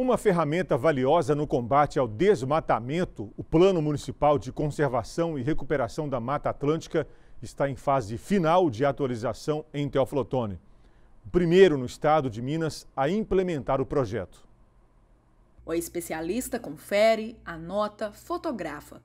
Uma ferramenta valiosa no combate ao desmatamento, o Plano Municipal de Conservação e Recuperação da Mata Atlântica está em fase final de atualização em Teófilo Otoni. O primeiro no estado de Minas a implementar o projeto. O especialista confere, anota, fotografa.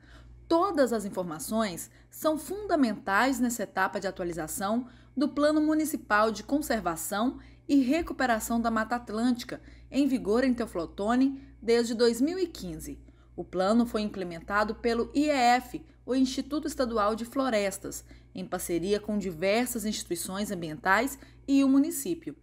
Todas as informações são fundamentais nessa etapa de atualização do Plano Municipal de Conservação e recuperação da Mata Atlântica, em vigor em Teoflotone desde 2015. O plano foi implementado pelo IEF, o Instituto Estadual de Florestas, em parceria com diversas instituições ambientais e o município.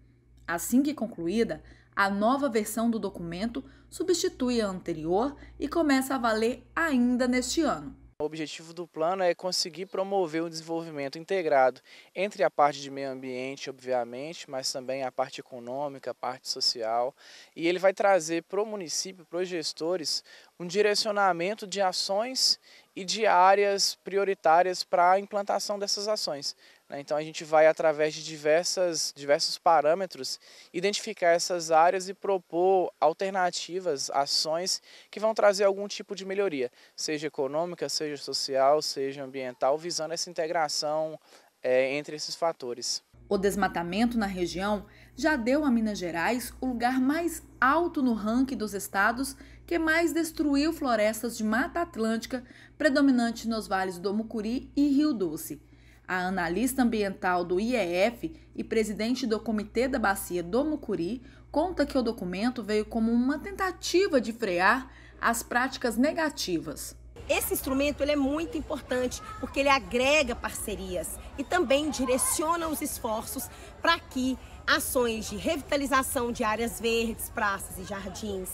Assim que concluída, a nova versão do documento substitui a anterior e começa a valer ainda neste ano. O objetivo do plano é conseguir promover o desenvolvimento integrado entre a parte de meio ambiente, obviamente, mas também a parte econômica, a parte social. E ele vai trazer para o município, para os gestores, um direcionamento de ações e de áreas prioritárias para a implantação dessas ações. Né? Então a gente vai, através de diversas, diversos parâmetros, identificar essas áreas e propor alternativas, ações que vão trazer algum tipo de melhoria, seja econômica, seja social, seja ambiental, visando essa integração é, entre esses fatores. O desmatamento na região já deu a Minas Gerais o lugar mais alto no ranking dos estados que mais destruiu florestas de Mata Atlântica, predominante nos vales do Mucuri e Rio Doce a analista ambiental do IEF e presidente do Comitê da Bacia do Mucuri, conta que o documento veio como uma tentativa de frear as práticas negativas. Esse instrumento ele é muito importante porque ele agrega parcerias e também direciona os esforços para que ações de revitalização de áreas verdes, praças e jardins,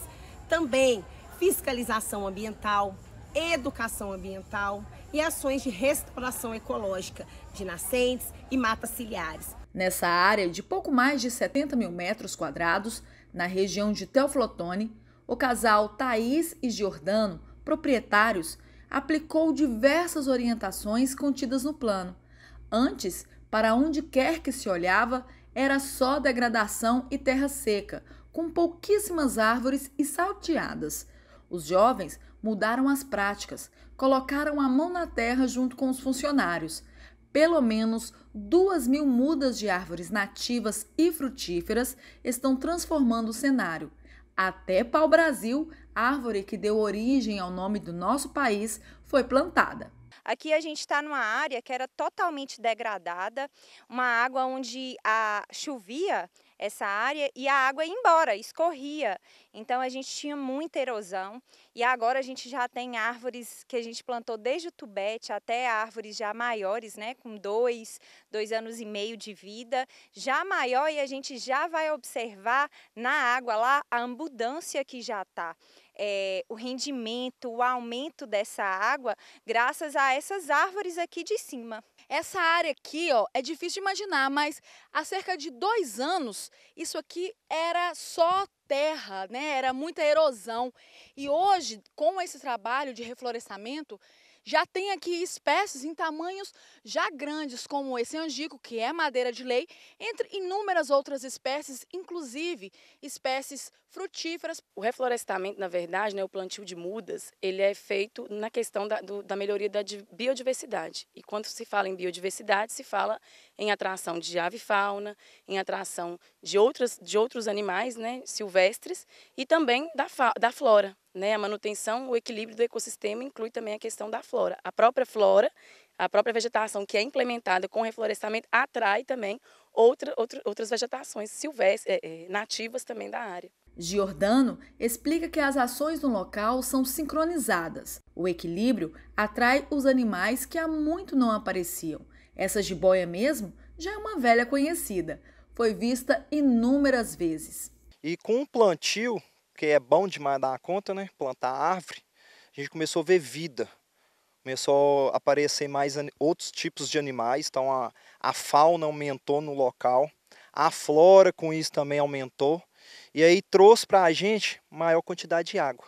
também fiscalização ambiental, educação ambiental e ações de restauração ecológica de nascentes e matas ciliares. Nessa área de pouco mais de 70 mil metros quadrados, na região de Teoflotone, o casal Thaís e Giordano, proprietários, aplicou diversas orientações contidas no plano. Antes, para onde quer que se olhava, era só degradação e terra seca, com pouquíssimas árvores e salteadas. Os jovens mudaram as práticas, colocaram a mão na terra junto com os funcionários. Pelo menos duas mil mudas de árvores nativas e frutíferas estão transformando o cenário. Até pau-brasil, árvore que deu origem ao nome do nosso país, foi plantada. Aqui a gente está numa área que era totalmente degradada, uma água onde a chovia, essa área e a água ia embora, escorria. Então a gente tinha muita erosão e agora a gente já tem árvores que a gente plantou desde o tubete até árvores já maiores, né, com dois, dois anos e meio de vida, já maior e a gente já vai observar na água lá a abundância que já está. É, eh, o rendimento, o aumento dessa água, graças a essas árvores aqui de cima. Essa área aqui, ó, é difícil de imaginar, mas há cerca de dois anos, isso aqui era só terra, né? Era muita erosão. E hoje, com esse trabalho de reflorestamento, já tem aqui espécies em tamanhos já grandes, como esse angico, que é madeira de lei, entre inúmeras outras espécies, inclusive espécies frutíferas. O reflorestamento, na verdade, né, o plantio de mudas, ele é feito na questão da, do, da melhoria da biodiversidade. E quando se fala em biodiversidade, se fala em atração de ave fauna, em atração de, outras, de outros animais né, silvestres e também da, da flora. Né, a manutenção, o equilíbrio do ecossistema inclui também a questão da flora. A própria flora, a própria vegetação que é implementada com reflorestamento atrai também outra, outra, outras vegetações silvestres, eh, é, eh, nativas também da área. Giordano explica que as ações no local são sincronizadas. O equilíbrio atrai os animais que há muito não apareciam. Essa jiboia mesmo já é uma velha conhecida, foi vista inúmeras vezes. E com o plantio porque é bom demais dar conta, né? Plantar árvore, a gente começou a ver vida. Começou a aparecer mais outros tipos de animais, então a, a fauna aumentou no local, a flora com isso também aumentou, e aí trouxe para a gente maior quantidade de água.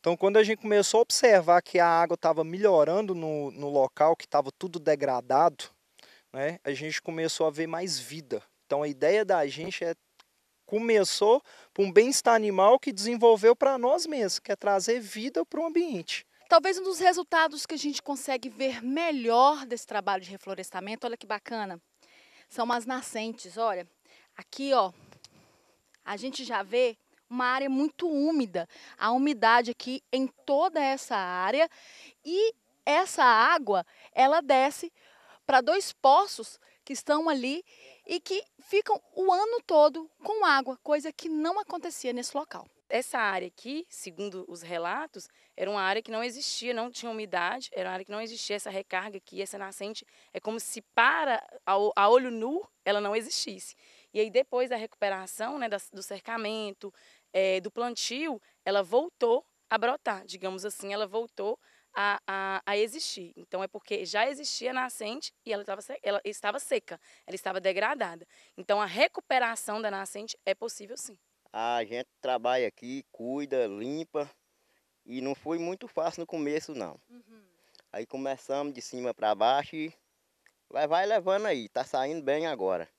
Então, quando a gente começou a observar que a água estava melhorando no, no local, que estava tudo degradado, né, a gente começou a ver mais vida. Então, a ideia da gente é começou para um bem-estar animal que desenvolveu para nós mesmos, que é trazer vida para o ambiente. Talvez um dos resultados que a gente consegue ver melhor desse trabalho de reflorestamento, olha que bacana, são as nascentes. Olha, aqui ó, a gente já vê uma área muito úmida. A umidade aqui em toda essa área e essa água, ela desce para dois poços que estão ali e que ficam o ano todo com água, coisa que não acontecia nesse local. Essa área aqui, segundo os relatos, era uma área que não existia, não tinha umidade, era uma área que não existia essa recarga aqui, essa nascente. É como se para a olho nu ela não existisse. E aí depois da recuperação, né, do cercamento, é, do plantio, ela voltou a brotar, digamos assim, ela voltou a, a, a existir. Então é porque já existia nascente e ela estava, ela estava seca, ela estava degradada. Então a recuperação da nascente é possível sim. A gente trabalha aqui, cuida, limpa e não foi muito fácil no começo não. Uhum. Aí começamos de cima para baixo e vai, vai levando aí, tá saindo bem agora.